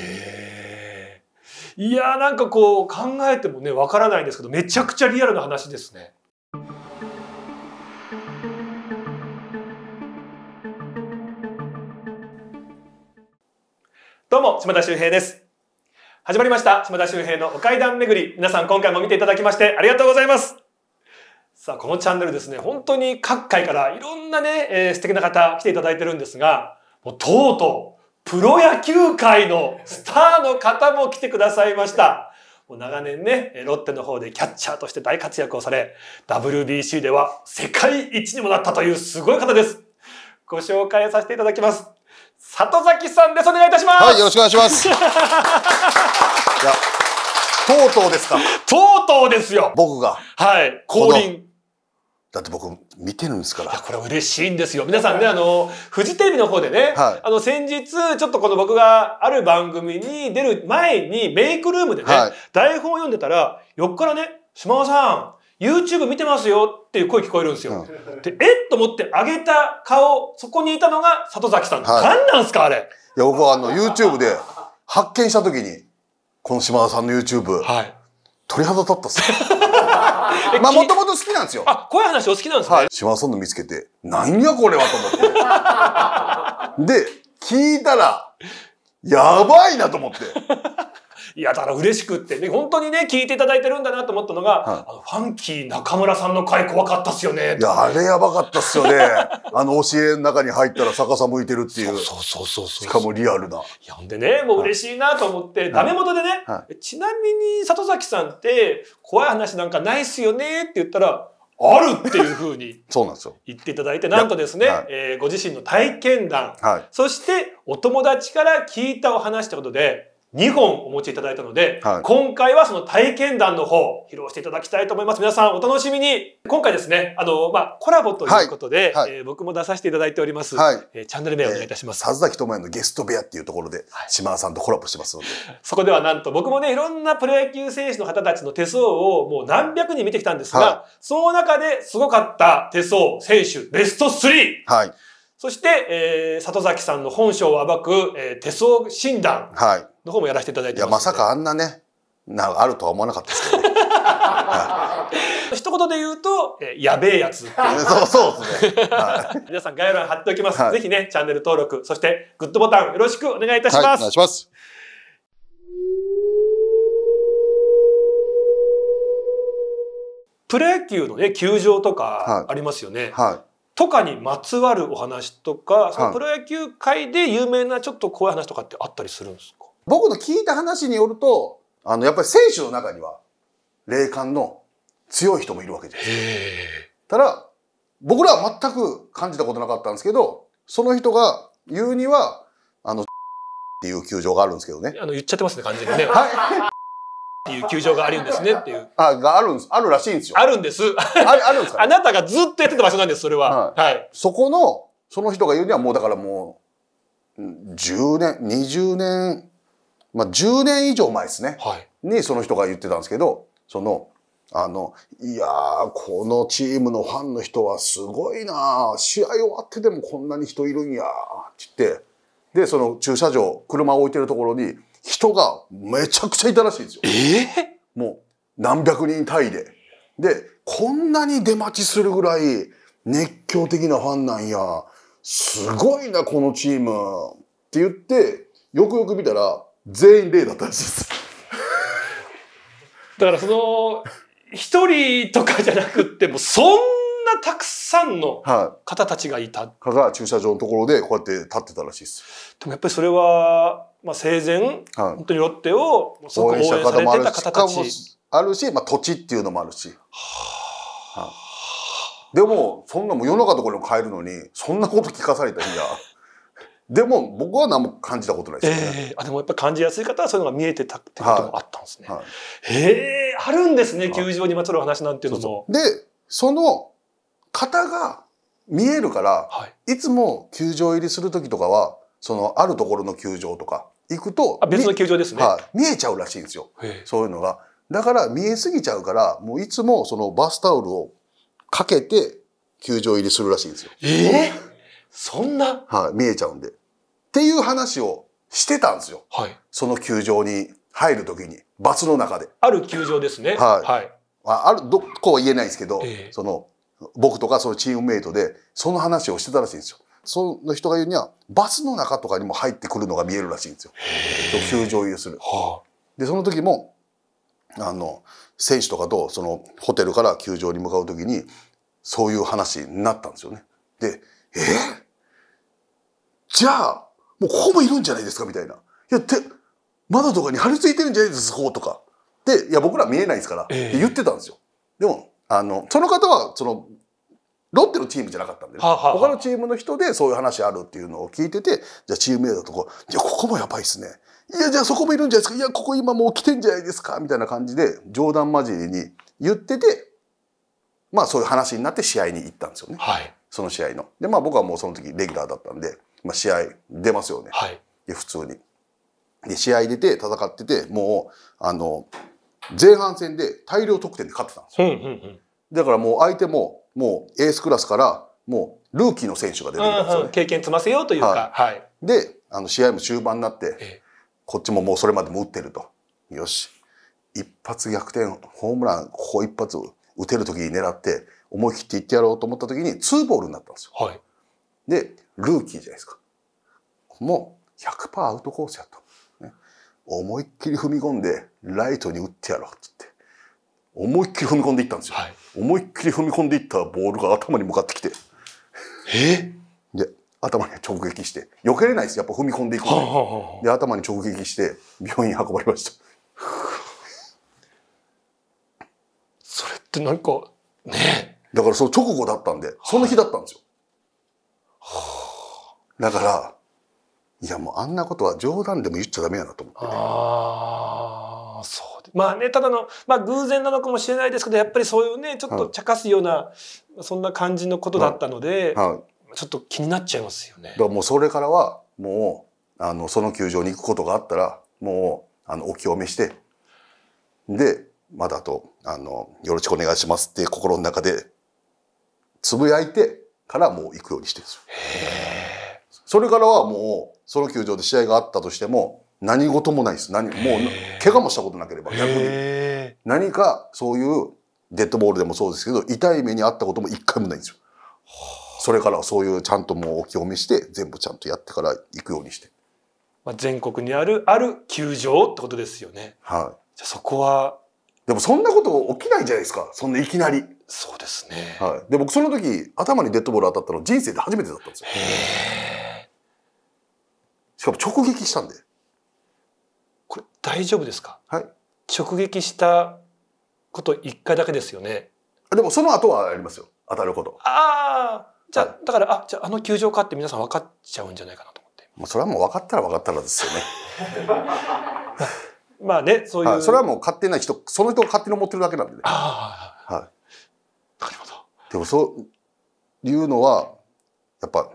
へえ。いやーなんかこう考えてもねわからないんですけどめちゃくちゃリアルな話ですね。どうも島田秀平です。始まりました島田秀平のお階段巡り皆さん今回も見ていただきましてありがとうございます。さあ、このチャンネルですね、本当に各界からいろんなね、えー、素敵な方来ていただいてるんですが、もうとうとう。プロ野球界のスターの方も来てくださいました。もう長年ね、ロッテの方でキャッチャーとして大活躍をされ、WBC では世界一にもなったというすごい方です。ご紹介させていただきます。里崎さんです。お願いいたします。はい、よろしくお願いします。いや、とうとうですか。とうとうですよ。僕が。はい、降臨。だって僕、見てるんですから。いや、これ嬉しいんですよ。皆さんね、あの、フジテレビの方でね、はい、あの、先日、ちょっとこの僕がある番組に出る前に、メイクルームでね、はい、台本を読んでたら、横からね、島尾さん、YouTube 見てますよっていう声聞こえるんですよ。うん、で、えっと思って上げた顔、そこにいたのが里崎さん。はい、何なんすか、あれ。いや、僕はあの、YouTube で発見した時に、この島田さんの YouTube、はい、鳥肌立ったっす。まあ、もともと好きなんですよ。あ、ういう話お好きなんですね。はい。シワソンの見つけて、なんやこれはと思って。で、聞いたら、やばいなと思って。いや、だから嬉しくって、ね、本当にね、聞いていただいてるんだなと思ったのが、はい、あのファンキー中村さんの回怖かったっすよね。いや、あれやばかったっすよね。あの教えの中に入ったら逆さ向いてるっていう。そうそうそうそうしかもリアルな。いや、ほんでね、もう嬉しいなと思って、はい、ダメ元でね、はい、ちなみに里崎さんって怖い話なんかないっすよねって言ったら、あるっていうふうに 言っていただいて、なんとですね、はい、えー、ご自身の体験談、はい、そしてお友達から聞いたお話ということで、2本お持ちいただいたので、はい、今回はその体験談の方、披露していただきたいと思います。皆さんお楽しみに。今回ですね、あの、まあ、コラボということで、はいはい、えー、僕も出させていただいております。はい、えー、チャンネル名をお願いいたします。えー、崎智也のゲスト部屋っていうところで、島田さんとコラボしてますので。そこではなんと、僕もね、いろんなプロ野球選手の方たちの手相をもう何百人見てきたんですが、その中ですごかった手相、選手、ベスト 3! はい。そして、えー、里崎さんの本性を暴く、えー、手相診断。はい。の方もやらせていただいていやまさかあんなねなあるとは思わなかったですけど、ね一言で言うと、えやべえやつそうそうですね、はい、皆さん概要欄貼っておきます、はい、ぜひねチャンネル登録そしてグッドボタンよろしくお願いいたします、はい、お願いしますプロ野球のね球場とかありますよね、はいとかにまつわるお話とか、そのプロ野球界で有名なちょっと怖い話とかってあったりするんですか、僕の聞いた話によると、あの、やっぱり選手の中には、霊感の強い人もいるわけです。ただ、僕らは全く感じたことなかったんですけど、その人が言うには、あの、っていう球場があるんですけどね。あの、言っちゃってますね、感じでね。はい。っていう球場があるんですねっていう。あ、があるんです。あるらしいんですよ。あるんです。ああるんですか、ね、あなたがずっとやってた場所なんです、それは。はい。はい、そこの、その人が言うにはもうだからもう、10年、20年まあ、10年以上前ですね、はい、にその人が言ってたんですけど、その、あの、いやー、このチームのファンの人はすごいな試合終わってでもこんなに人いるんやって言って、で、その駐車場、車を置いてるところに、人がめちゃくちゃいたらしいんですよ。えー、もう、何百人単位で。で、こんなに出待ちするぐらい熱狂的なファンなんや。すごいな、このチーム。って言って、よくよく見たら、全員例だったらしいです。だからその、一人とかじゃなくて、もそんなたくさんの方たちがいた。はい、が駐車場のところでこうやって立ってたらしいです。でもやっぱりそれは、まあ生前、はい、本当にロッテを応援されてた方たち。あるし、まあ土地っていうのもあるし。はあ、はでも、そんなもうの中とろにも帰るのに、そんなこと聞かされた日が。でも僕は何も感じたことないですね、えー、あでもやっぱり感じやすい方はそういうのが見えてたってこともあったんですね。はい、へえあるんですね、球場にまつわる話なんていうのも。そうそうでその方が見えるから、はい、いつも球場入りする時とかはそのあるところの球場とか行くとあ別の球場ですね、は見えちゃうらしいんですよそういうのが。だから見えすぎちゃうからもういつもそのバスタオルをかけて球場入りするらしいんですよ。えー、そんな、はい、見えちゃうんで。っていう話をしてたんですよ。はい、その球場に入るときに、バスの中で。ある球場ですね。はい。はい、ある、どこは言えないですけど、えー、その、僕とかそのチームメイトで、その話をしてたらしいんですよ。その人が言うには、バスの中とかにも入ってくるのが見えるらしいんですよ。球場入りする。はあ、で、その時も、あの、選手とかと、その、ホテルから球場に向かう時に、そういう話になったんですよね。で、えー、じゃあ、もうここもいるんじゃないですかみたいな。いや、て、窓とかに張り付いてるんじゃないですか、とか。で、いや、僕ら見えないですから、えー、言ってたんですよ。でも、あの、その方は、その、ロッテのチームじゃなかったんで、ね、はあはあ、他のチームの人でそういう話あるっていうのを聞いてて、じゃあチーム A だとこいや、ここもやばいっすね。いや、じゃあそこもいるんじゃないですか。いや、ここ今もう来てんじゃないですか。みたいな感じで、冗談交じりに言ってて、まあそういう話になって試合に行ったんですよね。はい。その試合の。で、まあ僕はもうその時レギュラーだったんで、まあ、試合出ますよね、はい、で普通に。で試合出て戦っててもうあの前半戦で大量得点で勝ってたんですよ、うんうんうん、だからもう相手ももうエースクラスからもうルーキーの選手が出てきたんですよね、うんうん、経験積ませようというか、はい、はい、であの試合も終盤になって、こっちももうそれまでも打ってるとよし一発逆転ホームランここ一発打てる時に狙って思い切っていってやろうと思った時にツーボールになったんですよ、はい、で、ルーキーじゃないですか。もう100%アウトコースやと、思いっきり踏み込んで、ライトに打ってやろうっつって。思いっきり踏み込んでいったんですよ。はい、思いっきり踏み込んでいったボールが頭に向かってきて。えで、頭に直撃して。避けれないです。やっぱ踏み込んでいくで。で、頭に直撃して、病院運ばれました。それって何か、ねだからその直後だったんで、その日だったんですよ。だからいやもうあんなことは冗談でも言っちゃダメやなと思って、ね、ああそうまあねただの、まあ、偶然なのかもしれないですけどやっぱりそういうねちょっと茶化すような、うん、そんな感じのことだったので、うんうん、ちょっと気になっちゃいますよね。だからもうそれからはもうあのその球場に行くことがあったらもうあのお清めしてでまだとあのよろしくお願いしますって心の中でつぶやいてからもう行くようにしてるんですよ。へえ。それからはもうその球場で試合があったとしても何事もないです何もう怪我もしたことなければ逆に何かそういうデッドボールでもそうですけど痛い目にあったことも一回もないんですよ。それからそういうちゃんともうお清めして全部ちゃんとやってから行くようにして。まあ、全国にあるある球場ってことですよね。はい。じゃそこはでもそんなこと起きないじゃないですか。そんないきなり。そうですね。はい。で僕その時頭にデッドボール当たったの人生で初めてだったんですよ。へーかも直撃したんでこれ大丈夫ですか、はい、直撃したこと一回だけですよねでもその後はありますよ当たることああじゃあ、はい、だからあじゃああの球場かって皆さん分かっちゃうんじゃないかなと思ってまあそれはもう分かったら分かったらですよね まあねそういう、はい、それはもう勝手な人その人が勝手に思ってるだけなんでねああはいなるほどでもそういうのはやっぱ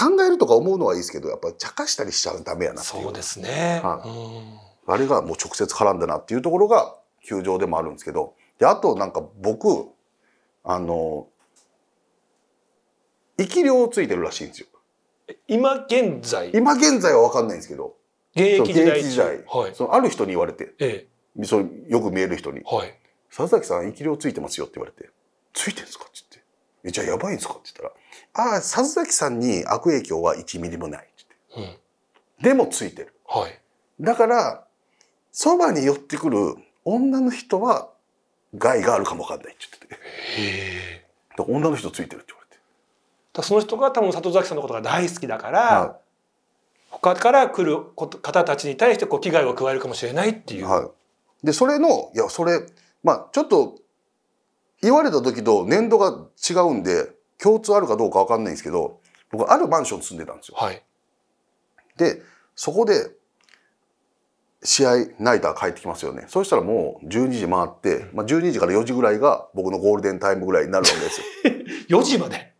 考えるとか思うのはいいですけどやっぱり茶化したりしちゃうダメやなっていうそうですね、はい、あれがもう直接絡んだなっていうところが球場でもあるんですけどであとなんか僕あの生き量ついてるらしいんですよ今現在今現在は分かんないんですけど現役時代時代、はい、そのある人に言われて、ええ、そよく見える人に、はい「佐々木さん生き量ついてますよ」って言われて「ついてるんですか?」って言ってじゃあやばいんですかって言ったら、ああ、里崎さんに悪影響は1ミリもないって、うん、でもついてる。はい。だから、そばに寄ってくる女の人は害があるかもわかんないって言ってて。へ女の人ついてるって言われて。だその人が多分里崎さんのことが大好きだから、はい、他から来る方たちに対してこう危害を加えるかもしれないっていう。はい。で、それの、いや、それ、まあ、ちょっと言われた時と年度が違うんで、共通あるかどうかわかんないんですけど、僕あるマンション住んでたんですよ。はい、で、そこで、試合ナイター帰ってきますよね。そしたらもう12時回って、まあ、12時から4時ぐらいが僕のゴールデンタイムぐらいになるわけですよ。4 時まで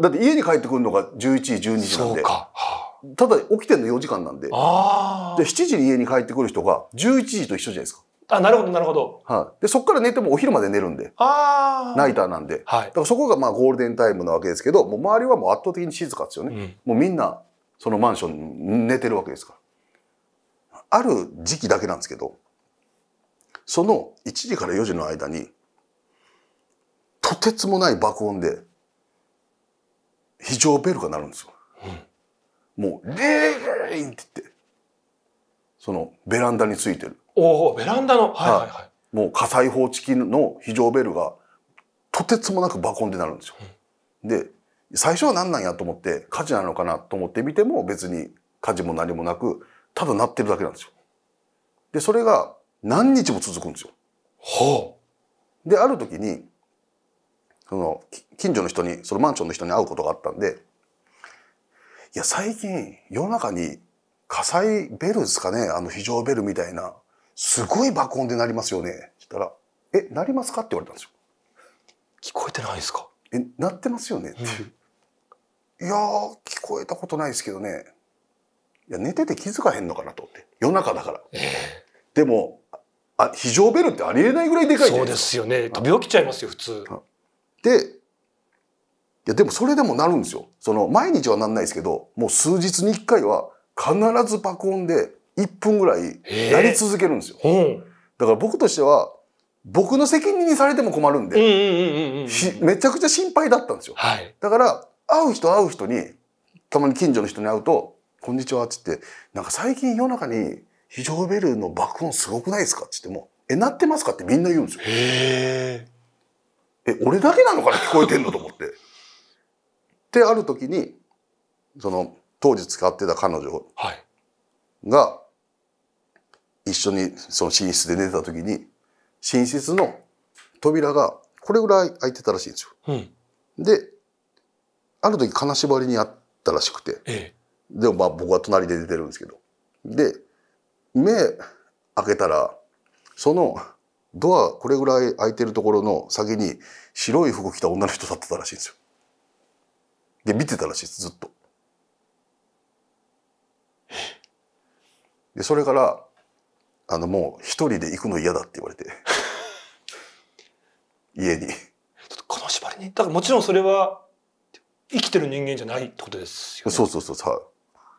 だって家に帰ってくるのが11時、12時なんで。はあ、ただ起きてるの4時間なんで。で、7時に家に帰ってくる人が11時と一緒じゃないですか。あ、なるほど、なるほど。はい。で、そこから寝てもお昼まで寝るんで。ああ。ナイターなんで。はい。だからそこがまあゴールデンタイムなわけですけど、もう周りはもう圧倒的に静かですよね。うん、もうみんな、そのマンション寝てるわけですから。ある時期だけなんですけど、その1時から4時の間に、とてつもない爆音で、非常ベルが鳴るんですよ。うん、もう、レーンって言って、そのベランダについてる。おおベランダの、はいはいはい、もう火災報知器の非常ベルがとてつもなく爆音で鳴るんですよ。うん、で最初は何なんやと思って火事なのかなと思って見ても別に火事も何もなくただ鳴ってるだけなんですよ。でそれが何日も続くんですよ。はあ、である時にその近所の人にそのマンションの人に会うことがあったんでいや最近世の中に火災ベルですかねあの非常ベルみたいなすごい爆音で鳴りますよね。したら、え、鳴りますかって言われたんですよ。聞こえてないですかえ、なってますよね、うん、いや聞こえたことないですけどね。いや、寝てて気づかへんのかなと思って。夜中だから。えー、でも、あ、非常ベルってありえないぐらいでかいそうですよね。飛び起きちゃいますよ、普通。で、いや、でもそれでもなるんですよ。その、毎日はなんないですけど、もう数日に一回は必ず爆音で1分ぐらいやり続けるんですよ。だから僕としては僕の責任にされても困るんで、めちゃくちゃ心配だったんですよ。はい、だから会う人会う人にたまに近所の人に会うと「こんにちは」っつって「なんか最近夜中に非常ベルの爆音すごくないですか?」っつっても「えなってますか?」ってみんな言うんですよ。え俺だけなのかな聞こえてんのと思って。である時にその当時使ってた彼女が、はい一緒にその寝室で寝てた時に、寝室の扉がこれぐらい開いてたらしいんですよ。うん、で、ある時金縛りにあったらしくて、ええ、でもまあ僕は隣で寝てるんですけど。で、目開けたら、そのドアこれぐらい開いてるところの先に白い服着た女の人立ってたらしいんですよ。で、見てたらしいです、ずっと。で、それからあのもう一人で行くの嫌だって言われて 家にこの縛りにだからもちろんそれは生きてる人間じゃないってことですよねそうそうそうさ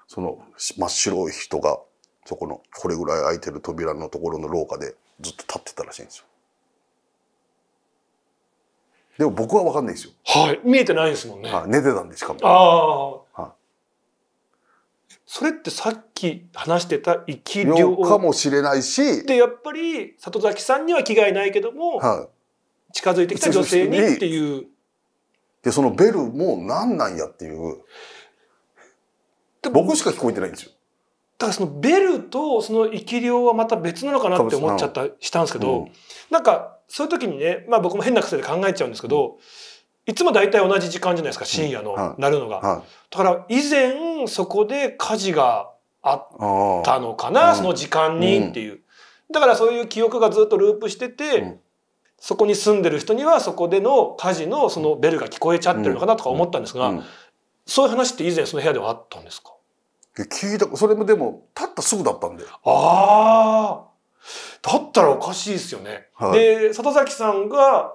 その真っ白い人がそこのこれぐらい開いてる扉のところの廊下でずっと立ってたらしいんですよでも僕は分かんないですよはい見えてないですもんね、は寝てたんでしかもああ、はあそれってさっき話してた生き量かもしれないし。で、やっぱり里崎さんにはがいないけども、はい、近づいてきた女性にっていう。で、そのベルも何なんやっていう。僕しか聞こえてないんですよ。だからそのベルとその生き量はまた別なのかなって思っちゃった、したんですけど、うん、なんかそういう時にね、まあ僕も変な癖で考えちゃうんですけど、うんいつも大体同じ時間じゃないですか、深夜の、なるのが。だから以前そこで火事があったのかな、その時間にっていう。だからそういう記憶がずっとループしてて、そこに住んでる人にはそこでの火事のそのベルが聞こえちゃってるのかなとか思ったんですが、そういう話って以前その部屋ではあったんですか聞いたそれもでも立ったすぐだったんでああだったらおかしいですよね、はい、で里崎さんが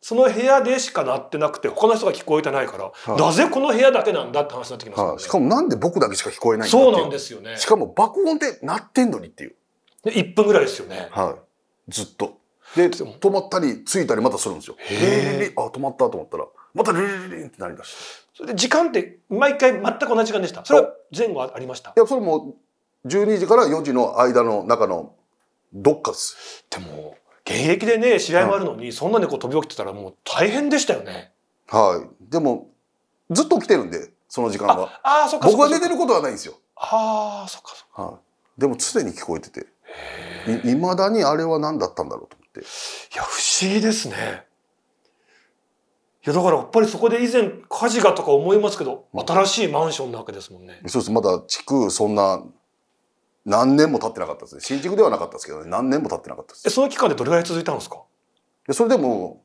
その部屋でしか鳴ってなくて他の人が聞こえてないから、なぜこの部屋だけなんだって話になってきますよね、はしかもなんで僕だけしか聞こえないんだそうなんですよねしかも爆音で鳴ってんのにっていうで1分ぐらいですよねはいずっとで止まったり着いたりまたするんですよへえあ止まったと思ったらまたリリリリンってなりだしそれで時間って毎回全く同じ時間でしたそれは前後ありましたいやそれも12時から4時の間の中のどっかですでも現役でね、試合もあるのに、そんなにこう飛び起きてたらもう大変でしたよね。はい。でも、ずっと起きてるんで、その時間は。ああ、そっか。僕は寝てることはないんですよ。ああ、そっかそっか。はい。でも常に聞こえてて。いまだにあれは何だったんだろうと思って。いや、不思議ですね。いやだからやっぱりそこで以前火事がとか思いますけど、新しいマンションなわけですもんね。そうです。まだ地区そんな何年も経ってなかったですね新宿ではなかったですけど、ね、何年も経ってなかったですえその期間でどれぐらい続いたんですかそれでも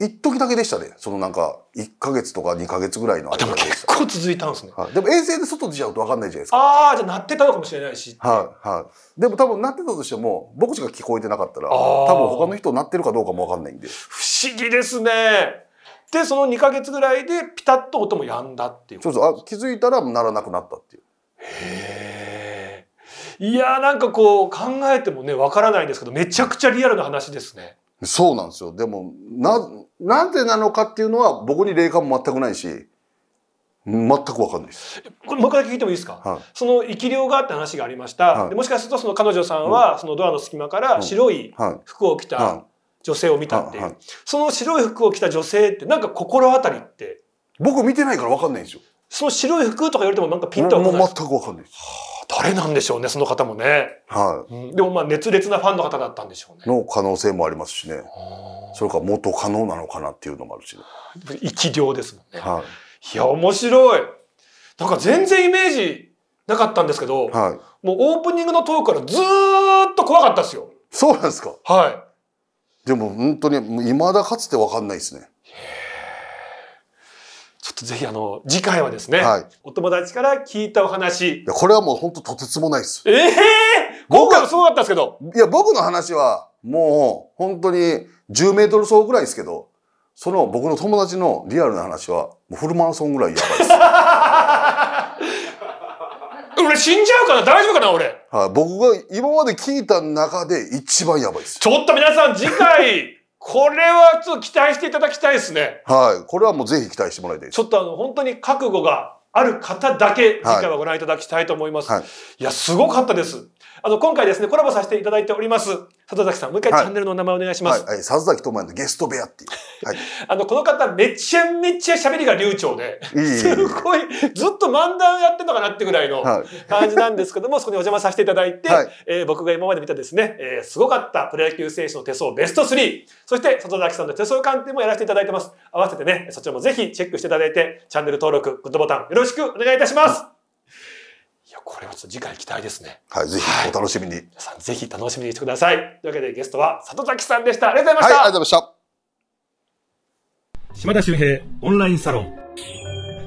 一時だけでしたねそのなんか1か月とか2か月ぐらいのあでも結構続いたんですね、はい、でも衛星で外出ちゃうと分かんないじゃないですかああじゃあ鳴ってたのかもしれないしはいはいでも多分鳴ってたとしても僕しか聞こえてなかったら多分他の人鳴ってるかどうかも分かんないんで不思議ですねでその2か月ぐらいでピタッと音もやんだっていうそうそうあ気づいたら鳴らなくなったっていうへえいやーなんかこう考えてもねわからないんですけどめちゃくちゃリアルな話ですね。そうなんですよでもななでなのかっていうのは僕に霊感も全くないし全く分かんないですこれもう一回聞いてもいいですか、はい、その生き量がって話がありました、はい、でもしかするとその彼女さんは、そのドアの隙間から白い服を着た女性を見たっていう、その白い服を着た女性ってなんか心当たりって僕見てないから分かんないんですよその白い服とか言われてもなんかピンとは来ない全く分かんないです誰なんでしょうね、その方もね。はい、でもまあ熱烈なファンの方だったんでしょうね。の可能性もありますしね。それか元可能なのかなっていうのもあるし、ね。生量ですもんね。はい。いや、面白い。なんか全然イメージなかったんですけど、はい、もうオープニングのトークからずっと怖かったですよ。そうなんですかはい。でも本当に、未だかつてわかんないですね。ょっとぜひあの、次回はですね、はい、お友達から聞いたお話。これはもう本当とてつもないです。ええー、今回もそうだったんですけど。いや、僕の話は、もう本当に10メートル走ぐらいですけど、その僕の友達のリアルな話は、もうフルマラソンぐらいやばいです。俺死んじゃうかな大丈夫かな俺。はい、僕が今まで聞いた中で一番やばいです。ちょっと皆さん次回これはちょっと期待していただきたいですね。はい。これはもうぜひ期待してもらいたいです。ちょっとあの、本当に覚悟がある方だけ、次回はご覧いただきたいと思います。はい、いや、すごかったです。あの、今回ですね、コラボさせていただいております、里崎さん、もう一回、チャンネルの名前お願いします。はい、里崎智也のゲスト部屋っていう。はい。あの、この方、めちゃめちゃ喋りが流暢で、すごい、ずっと漫談やってんのかなってぐらいの感じなんですけども、そこにお邪魔させていただいて、はい、えー、僕が今まで見たですね、えー、すごかったプロ野球選手の手相ベスト3、そして里崎さんの手相鑑定もやらせていただいてます。合わせてね、そちらもぜひチェックしていただいて、チャンネル登録、グッドボタンよろしくお願いいたします。や、これはちょっと次回期待ですね。はい、ぜひお楽しみに。はい、皆さんぜひ楽しみにしてください。というわけでゲストは里崎さんでした。ありがとうございました。はい、ありがとうございました。島田秀平オンラインサロン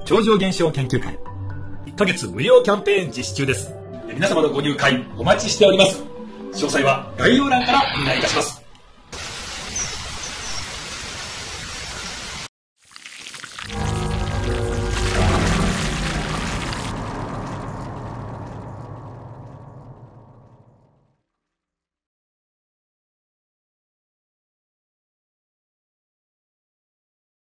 超常現象研究会1ヶ月無料キャンペーン実施中です。皆様のご入会お待ちしております。詳細は概要欄からお願いいたします。